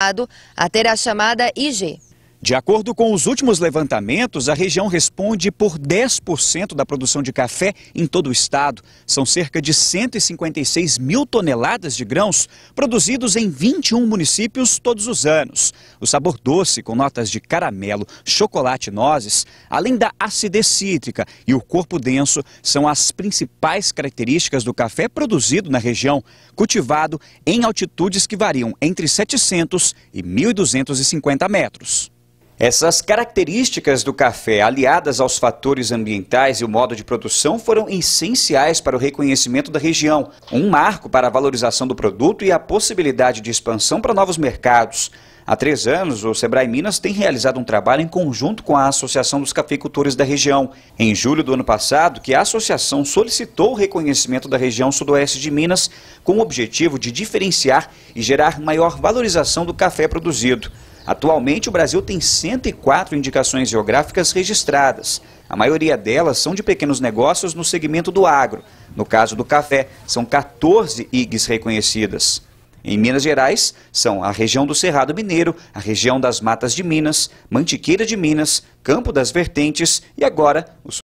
a ter a chamada IG. De acordo com os últimos levantamentos, a região responde por 10% da produção de café em todo o estado. São cerca de 156 mil toneladas de grãos produzidos em 21 municípios todos os anos. O sabor doce, com notas de caramelo, chocolate e nozes, além da acidez cítrica e o corpo denso, são as principais características do café produzido na região, cultivado em altitudes que variam entre 700 e 1.250 metros. Essas características do café, aliadas aos fatores ambientais e o modo de produção, foram essenciais para o reconhecimento da região, um marco para a valorização do produto e a possibilidade de expansão para novos mercados. Há três anos, o Sebrae Minas tem realizado um trabalho em conjunto com a Associação dos Cafeicultores da região. Em julho do ano passado, que a associação solicitou o reconhecimento da região sudoeste de Minas com o objetivo de diferenciar e gerar maior valorização do café produzido. Atualmente, o Brasil tem 104 indicações geográficas registradas. A maioria delas são de pequenos negócios no segmento do agro. No caso do café, são 14 IGs reconhecidas. Em Minas Gerais, são a região do Cerrado Mineiro, a região das Matas de Minas, Mantiqueira de Minas, Campo das Vertentes e agora os